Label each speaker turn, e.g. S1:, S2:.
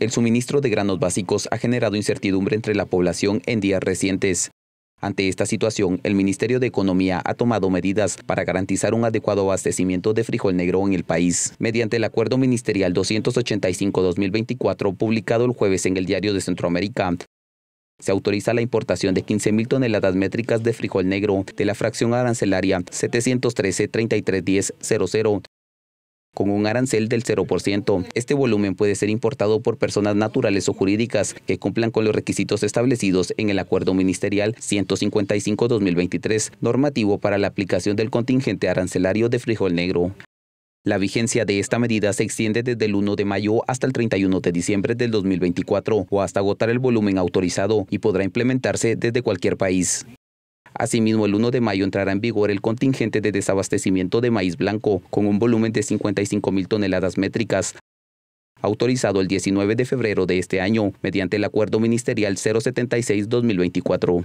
S1: El suministro de granos básicos ha generado incertidumbre entre la población en días recientes. Ante esta situación, el Ministerio de Economía ha tomado medidas para garantizar un adecuado abastecimiento de frijol negro en el país, mediante el Acuerdo Ministerial 285-2024, publicado el jueves en el Diario de Centroamérica. Se autoriza la importación de 15.000 toneladas métricas de frijol negro de la fracción arancelaria 713 con un arancel del 0%. Este volumen puede ser importado por personas naturales o jurídicas que cumplan con los requisitos establecidos en el Acuerdo Ministerial 155-2023, normativo para la aplicación del contingente arancelario de frijol negro. La vigencia de esta medida se extiende desde el 1 de mayo hasta el 31 de diciembre del 2024 o hasta agotar el volumen autorizado y podrá implementarse desde cualquier país. Asimismo, el 1 de mayo entrará en vigor el contingente de desabastecimiento de maíz blanco, con un volumen de 55.000 toneladas métricas, autorizado el 19 de febrero de este año mediante el Acuerdo Ministerial 076-2024.